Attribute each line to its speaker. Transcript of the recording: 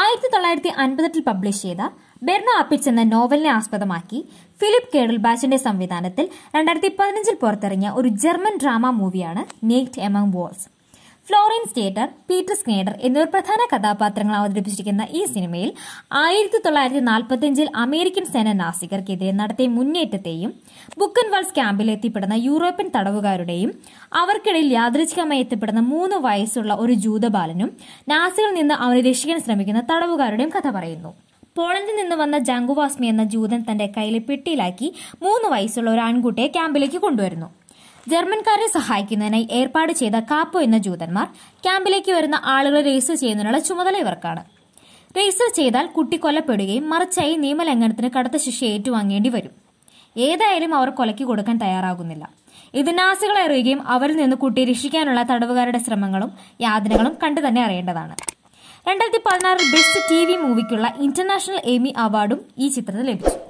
Speaker 1: ആയിരത്തി തൊള്ളായിരത്തി അൻപതെട്ടിൽ പബ്ലിഷ് ചെയ്ത ബെർണോ അപ്പിച്ച് എന്ന നോവലിനെ ആസ്പദമാക്കി ഫിലിപ്പ് കേഡിൽബാച്ചിന്റെ സംവിധാനത്തിൽ രണ്ടായിരത്തി പതിനഞ്ചിൽ പുറത്തിറങ്ങിയ ഒരു ജർമ്മൻ ഡ്രാമ മൂവിയാണ് naked among wolves Florian Stetter Peter Schneider എന്നിവർ പ്രധാന കഥാപാത്രങ്ങൾ അവതരിപ്പിച്ചിരിക്കുന്ന ഈ സിനിമയിൽ ആയിരത്തി തൊള്ളായിരത്തി നാൽപ്പത്തിയഞ്ചിൽ അമേരിക്കൻ സേന നാസികർക്കെതിരെ നടത്തിയ മുന്നേറ്റത്തെയും വാൾസ് ക്യാമ്പിൽ എത്തിപ്പെടുന്ന യൂറോപ്യൻ തടവുകാരുടെയും അവർക്കിടയിൽ യാദൃച്ഛികമായി എത്തിപ്പെടുന്ന മൂന്ന് വയസ്സുള്ള ഒരു ജൂതബാലനും നാസികളിൽ നിന്ന് അവനെ രക്ഷിക്കാൻ ശ്രമിക്കുന്ന തടവുകാരുടെയും കഥ പറയുന്നു പോളണ്ടിൽ നിന്ന് വന്ന ജംഗുവാസ്മി എന്ന ജൂതൻ തന്റെ കയ്യിൽ പെട്ടിയിലാക്കി മൂന്ന് വയസ്സുള്ള ഒരു ആൺകുട്ടിയെ ക്യാമ്പിലേക്ക് കൊണ്ടുവരുന്നു ജർമ്മൻകാരെ സഹായിക്കുന്നതിനായി ഏർപ്പാട് ചെയ്ത കാപ്പോ എന്ന ജൂതന്മാർ ക്യാമ്പിലേക്ക് വരുന്ന ആളുകളെ രജിസ്റ്റർ ചെയ്യുന്നതിനുള്ള ചുമതല ഇവർക്കാണ് രജിസ്റ്റർ ചെയ്താൽ കുട്ടി കൊല്ലപ്പെടുകയും മറിച്ചായി നിയമലംഘനത്തിന് കടുത്ത ശിക്ഷ ഏറ്റുവാങ്ങേണ്ടി വരും ഏതായാലും അവർ കൊലയ്ക്ക് കൊടുക്കാൻ തയ്യാറാകുന്നില്ല ഇത് നാസികളെ അറിയുകയും അവരിൽ നിന്ന് കുട്ടി രക്ഷിക്കാനുള്ള തടവുകാരുടെ ശ്രമങ്ങളും യാതനകളും കണ്ടു തന്നെ അറിയേണ്ടതാണ് രണ്ടായിരത്തി പതിനാറിൽ ബെസ്റ്റ് ടി വി മൂവിക്കുള്ള ഇന്റർനാഷണൽ എമി അവാർഡും ഈ ചിത്രത്തിൽ ലഭിച്ചു